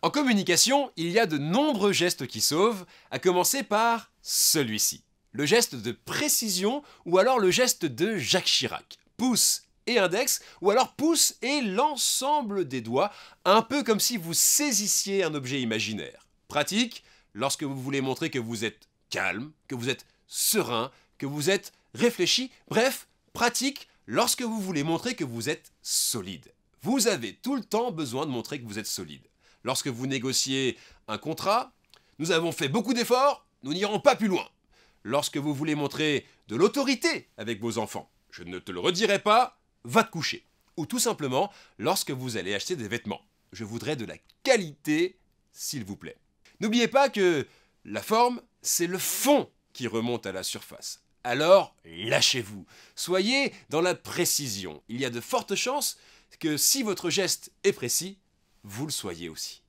En communication, il y a de nombreux gestes qui sauvent, à commencer par celui-ci. Le geste de précision ou alors le geste de Jacques Chirac. Pouce et index, ou alors pouce et l'ensemble des doigts, un peu comme si vous saisissiez un objet imaginaire. Pratique lorsque vous voulez montrer que vous êtes calme, que vous êtes serein, que vous êtes réfléchi, bref, pratique lorsque vous voulez montrer que vous êtes solide. Vous avez tout le temps besoin de montrer que vous êtes solide lorsque vous négociez un contrat, nous avons fait beaucoup d'efforts, nous n'irons pas plus loin. Lorsque vous voulez montrer de l'autorité avec vos enfants, je ne te le redirai pas, va te coucher. Ou tout simplement, lorsque vous allez acheter des vêtements, je voudrais de la qualité, s'il vous plaît. N'oubliez pas que la forme, c'est le fond qui remonte à la surface. Alors, lâchez-vous. Soyez dans la précision. Il y a de fortes chances que si votre geste est précis, vous le soyez aussi.